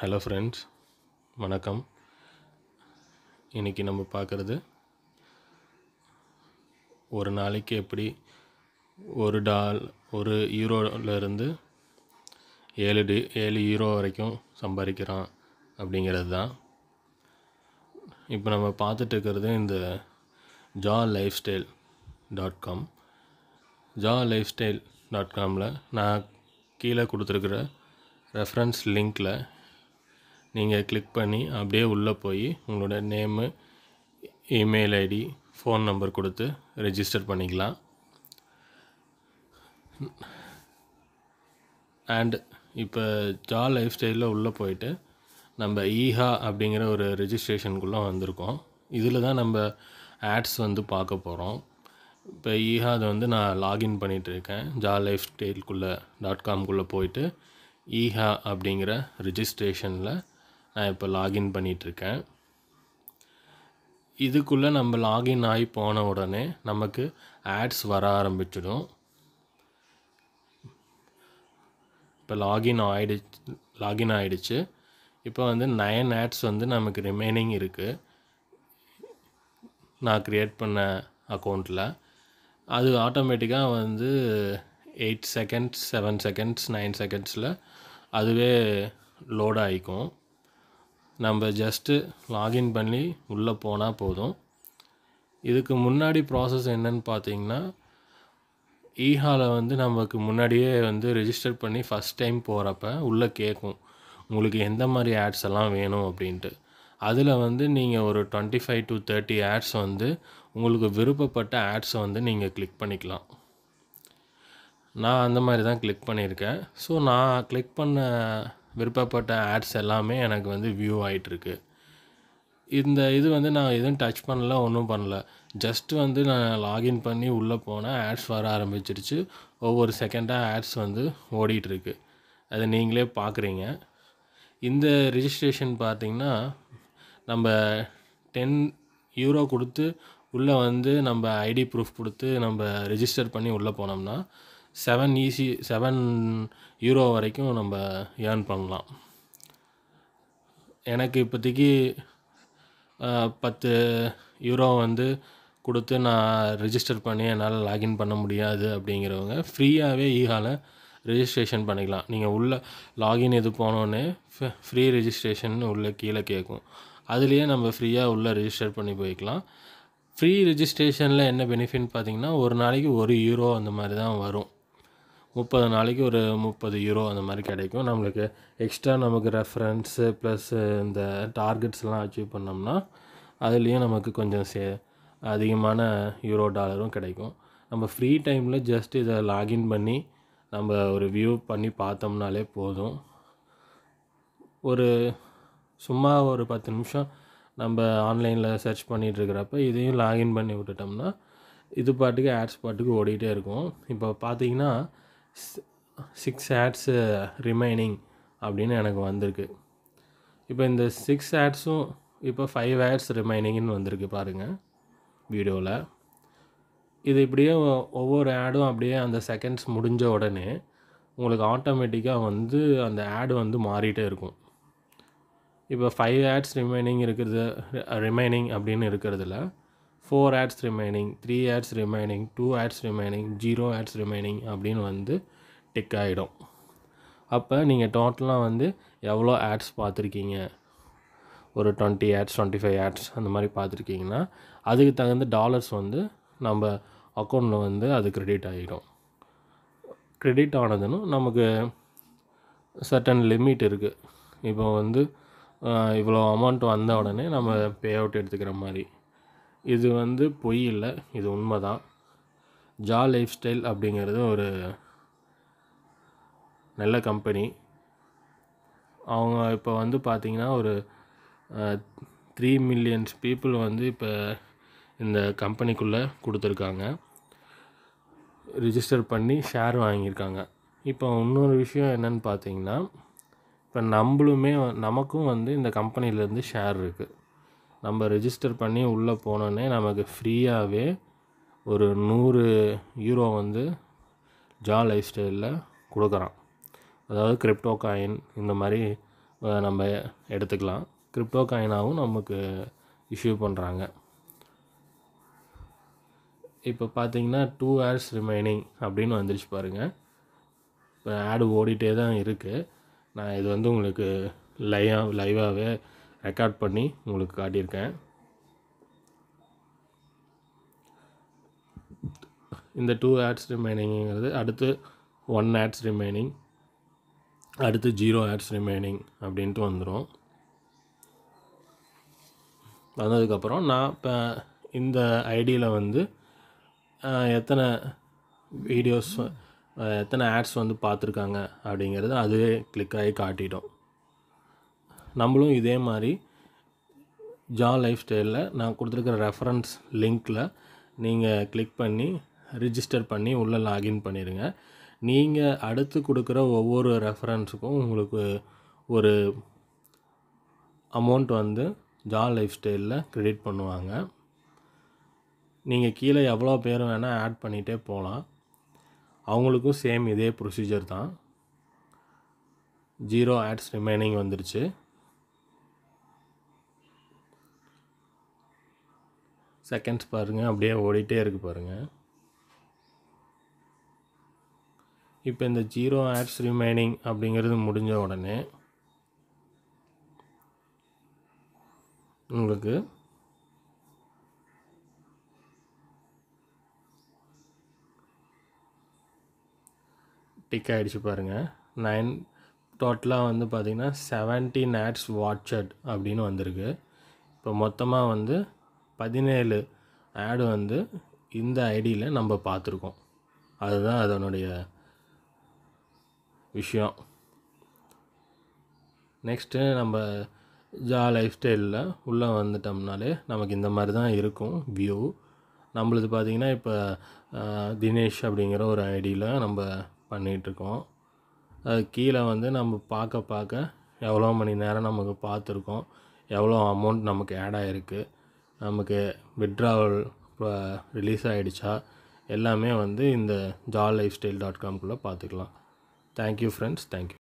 hello friends வணக்கம் இன்றைக்கி நம்ம பார்க்குறது ஒரு நாளைக்கு எப்படி ஒரு டால் ஒரு யூரோவிலேருந்து ஏழு டி ஏழு யூரோ வரைக்கும் சம்பாதிக்கிறான் அப்படிங்கிறது தான் இப்போ நம்ம பார்த்துட்டு இருக்கிறது இந்த ஜா லைஃப் ஸ்டைல் டாட் காம் ஜா லைஃப் ஸ்டைல் டாட் காமில் நான் கீழே கொடுத்துருக்குற ரெஃபரன்ஸ் லிங்கில் நீங்கள் கிளிக் பண்ணி அப்படியே உள்ளே போய் உங்களோட name email ID phone number கொடுத்து ரெஜிஸ்டர் பண்ணிக்கலாம் அண்ட் இப்போ ஜா லைஃப் ஸ்டைலில் உள்ளே போயிட்டு நம்ம ஈஹா E-H அப்படிங்கிற ஒரு ரெஜிஸ்ட்ரேஷனுக்குள்ளே வந்திருக்கோம் இதில் தான் நம்ம ஆட்ஸ் வந்து பார்க்க போகிறோம் இப்போ ஈஹா E-H அதை வந்து நான் லாகின் பண்ணிகிட்ருக்கேன் ஜா லைஃப் ஸ்டைல்குள்ளே டாட் காம்குள்ளே போயிட்டு ஈஹா E-H அப்படிங்கிற ரிஜிஸ்ட்ரேஷனில் நான் இப்போ லாகின் பண்ணிகிட்ருக்கேன் இதுக்குள்ளே நம்ம லாகின் ஆகி போன உடனே நமக்கு ஆட்ஸ் வர ஆரம்பிச்சிடும் இப்போ லாகின் ஆகிடுச்சு லாகின் ஆகிடுச்சு இப்போ வந்து நயன் ஆட்ஸ் வந்து நமக்கு ரிமைனிங் இருக்குது நான் க்ரியேட் பண்ண அக்கௌண்ட்டில் அது ஆட்டோமேட்டிக்காக வந்து eight seconds seven seconds nine செகண்ட்ஸில் அதுவே லோட் ஆகிக்கும் நம்ம ஜஸ்ட்டு லாகின் பண்ணி உள்ளே போனால் போதும் இதுக்கு முன்னாடி ப்ராசஸ் என்னன்னு பார்த்தீங்கன்னா ஈஹாவில் வந்து நமக்கு முன்னாடியே வந்து ரிஜிஸ்டர் பண்ணி ஃபஸ்ட் டைம் போகிறப்ப உள்ளே கேட்கும் உங்களுக்கு எந்த மாதிரி ஆட்ஸ் எல்லாம் வேணும் அப்படின்ட்டு அதில் வந்து நீங்கள் ஒரு twenty five to thirty ads வந்து உங்களுக்கு விருப்பப்பட்ட ஆட்ஸை வந்து நீங்கள் கிளிக் பண்ணிக்கலாம் நான் அந்த மாதிரி தான் கிளிக் பண்ணியிருக்கேன் ஸோ நான் கிளிக் பண்ண விருப்பப்பட்ட ஆட்ஸ் எல்லாமே எனக்கு வந்து வியூ ஆகிட்டுருக்கு இந்த இது வந்து நான் எதுவும் டச் பண்ணல ஒன்றும் பண்ணல ஜஸ்ட் வந்து நான் லாகின் பண்ணி உள்ளே போனேன் ஆட்ஸ் வர ஆரம்பிச்சிருச்சு ஒவ்வொரு செகண்டாக ஆட்ஸ் வந்து ஓடிட்டுருக்கு அதை நீங்களே பார்க்குறீங்க இந்த ரிஜிஸ்ட்ரேஷன் பார்த்திங்கன்னா நம்ம டென் யூரோ கொடுத்து உள்ளே வந்து நம்ம ஐடி ப்ரூஃப் கொடுத்து நம்ம ரிஜிஸ்டர் பண்ணி உள்ளே போனோம்னா செவன் ஈஸி செவன் யூரோ வரைக்கும் நம்ம ஏர்ன் பண்ணலாம் எனக்கு இப்போதைக்கு பத்து யூரோ வந்து கொடுத்து நான் ரிஜிஸ்டர் பண்ணி என்னால் லாகின் பண்ண முடியாது அப்படிங்கிறவங்க ஃப்ரீயாகவே ஈகால ரிஜிஸ்ட்ரேஷன் பண்ணிக்கலாம் நீங்கள் உள்ளே லாகின் எது போனோன்னே ஃப்ரீ ரிஜிஸ்ட்ரேஷன் உள்ளே கீழே கேட்கும் அதுலேயே நம்ம ஃப்ரீயாக உள்ளே ரிஜிஸ்டர் பண்ணி போய்க்கலாம் ஃப்ரீ ரிஜிஸ்ட்ரேஷனில் என்ன பெனிஃபிட் பார்த்திங்கன்னா ஒரு நாளைக்கு ஒரு யூரோ அந்த மாதிரி தான் வரும் முப்பது நாளைக்கு ஒரு முப்பது யூரோ அந்த மாதிரி கிடைக்கும் நம்மளுக்கு எக்ஸ்ட்ரா நமக்கு ரெஃபரன்ஸு ப்ளஸ் இந்த டார்கெட்ஸ்லாம் அச்சீவ் பண்ணோம்னா அதுலேயும் நமக்கு கொஞ்சம் சே அதிகமான யூரோ டாலரும் கிடைக்கும் நம்ம ஃப்ரீ டைமில் ஜஸ்ட் இதை லாகின் பண்ணி நம்ம ஒரு வியூ பண்ணி பார்த்தோம்னாலே போதும் ஒரு சும்மா ஒரு பத்து நிமிஷம் நம்ம ஆன்லைனில் சர்ச் பண்ணிகிட்ருக்கிறப்ப இதையும் லாகின் பண்ணி விட்டுட்டோம்னா இது பாட்டுக்கு ஆட்ஸ் பாட்டுக்கு ஓடிக்கிட்டே இருக்கும் இப்போ பார்த்தீங்கன்னா சிக்ஸ் ஆட்ஸு ரிமைனிங் அப்படின்னு எனக்கு வந்திருக்கு இப்போ இந்த சிக்ஸ் ஆட்ஸும் இப்போ ஃபைவ் ஆட்ஸ் ரிமைனிங்னு வந்திருக்கு பாருங்கள் வீடியோவில் இது இப்படியே ஒவ்வொரு ஆடும் அப்படியே அந்த செகண்ட்ஸ் முடிஞ்ச உடனே உங்களுக்கு ஆட்டோமேட்டிக்காக வந்து அந்த ஆடு வந்து மாறிட்டே இருக்கும் இப்போ ஃபைவ் ஆட்ஸ் ரிமைனிங் இருக்கிறது ரிமைனிங் அப்படின்னு இருக்கிறதுல four ads remaining three ads remaining two ads remaining zero ads remaining அப்படின்னு வந்து டிக் ஆகிடும் அப்போ நீங்கள் டோட்டலாக வந்து எவ்வளோ ஆட்ஸ் பார்த்துருக்கீங்க ஒரு twenty ads twenty five ads அந்த மாதிரி பார்த்துருக்கீங்கன்னா அதுக்கு தகுந்த டாலர்ஸ் வந்து நம்ம அக்கௌண்ட்டில் வந்து அது க்ரெடிட் ஆகிடும் க்ரெடிட் ஆனதுன்னு நமக்கு சர்டன் லிமிட் இருக்குது இப்போ வந்து இவ்வளோ அமௌண்ட் வந்த உடனே நம்ம பே அவுட் எடுத்துக்கிற மாதிரி இது வந்து பொய் இல்லை இது உண்மை தான் ஜா லைஃப் ஸ்டைல் அப்படிங்கிறது ஒரு நல்ல கம்பெனி அவங்க இப்போ வந்து பார்த்திங்கன்னா ஒரு த்ரீ மில்லியன்ஸ் பீப்புள் வந்து இப்போ இந்த கம்பெனிக்குள்ளே கொடுத்துருக்காங்க ரிஜிஸ்டர் பண்ணி ஷேர் வாங்கியிருக்காங்க இப்போ இன்னொரு விஷயம் என்னென்னு பார்த்தீங்கன்னா இப்போ நம்மளுமே நமக்கும் வந்து இந்த கம்பெனிலேருந்து ஷேர் இருக்குது நம்ம ரிஜிஸ்டர் பண்ணி உள்ளே போனோன்னே நமக்கு ஃப்ரீயாகவே ஒரு நூறு யூரோ வந்து ஜா லைஃப் ஸ்டைலில் கொடுக்குறான் அதாவது கிரிப்டோ காயின் இந்த மாதிரி நம்ம எடுத்துக்கலாம் கிரிப்டோ காயினாகவும் நமக்கு இஷ்யூ பண்ணுறாங்க இப்போ பார்த்தீங்கன்னா டூ ஹவர்ஸ் ரிமைனிங் அப்படின்னு வந்துருச்சு பாருங்கள் இப்போ ஆடு ஓடிட்டே தான் இருக்குது நான் இது வந்து உங்களுக்கு லைவாக லைவாகவே ரெக்கார்ட் பண்ணி உங்களுக்கு காட்டியிருக்கேன் இந்த டூ ஆட்ஸ் ரிமைனிங்கிறது அடுத்து ஒன் ஆட்ஸ் ரிமைனிங் அடுத்து ஜீரோ ஆட்ஸ் ரிமைனிங் அப்படின்ட்டு வந்துடும் வந்ததுக்கப்புறம் நான் இப்போ இந்த ஐடியில் வந்து எத்தனை வீடியோஸ் எத்தனை ஆட்ஸ் வந்து பார்த்துருக்காங்க அப்படிங்கிறது அதுவே கிளிக் ஆகி காட்டிட்டோம் நம்மளும் இதே மாதிரி ஜா லைஃப் ஸ்டைலில் நான் கொடுத்துருக்குற ரெஃபரன்ஸ் லிங்க்கில் நீங்கள் கிளிக் பண்ணி ரிஜிஸ்டர் பண்ணி உள்ளே லாகின் பண்ணிடுங்க நீங்கள் அடுத்து கொடுக்குற ஒவ்வொரு ரெஃபரன்ஸுக்கும் உங்களுக்கு ஒரு அமௌண்ட் வந்து ஜா லைஃப் ஸ்டைலில் க்ரெடிட் பண்ணுவாங்க நீங்கள் கீழே எவ்வளோ பேர் வேணால் ஆட் பண்ணிகிட்டே போகலாம் அவங்களுக்கும் சேம் இதே ப்ரொசீஜர் தான் ஜீரோ ஆட்ஸ் ரிமைனிங் வந்துருச்சு செகண்ட்ஸ் பாருங்கள் அப்படியே ஓடிட்டே இருக்குது பாருங்கள் இப்போ இந்த ஜீரோ ஆட்ஸ் ரிமைனிங் அப்படிங்கிறது முடிஞ்ச உடனே உங்களுக்கு டிக் ஆகிடுச்சு பாருங்கள் நைன் டோட்டலாக வந்து பார்த்திங்கன்னா செவன்டீன் ஆட்ஸ் வாட்சட் அப்படின்னு வந்திருக்கு இப்போ மொத்தமாக வந்து பதினேழு ஆடு வந்து இந்த ஐடியில் நம்ம பார்த்துருக்கோம் அதுதான் அதனுடைய விஷயம் நெக்ஸ்ட்டு நம்ம ஜா லைஃப் ஸ்டைலில் உள்ளே வந்துட்டோம்னாலே நமக்கு இந்த மாதிரி தான் இருக்கும் வியூ நம்மளது பார்த்திங்கன்னா இப்போ தினேஷ் அப்படிங்கிற ஒரு ஐடியில் நம்ம பண்ணிகிட்ருக்கோம் அது கீழே வந்து நம்ம பார்க்க பார்க்க எவ்வளோ மணி நேரம் நமக்கு பார்த்துருக்கோம் எவ்வளோ அமௌண்ட் நமக்கு ஆட் ஆகிருக்கு நமக்கு விட்ராவல் இப்போ ரிலீஸ் ஆகிடுச்சா எல்லாமே வந்து இந்த ஜால் லைஃப் ஸ்டைல் டாட் காம்குள்ளே பார்த்துக்கலாம் தேங்க்யூ ஃப்ரெண்ட்ஸ் தேங்க்யூ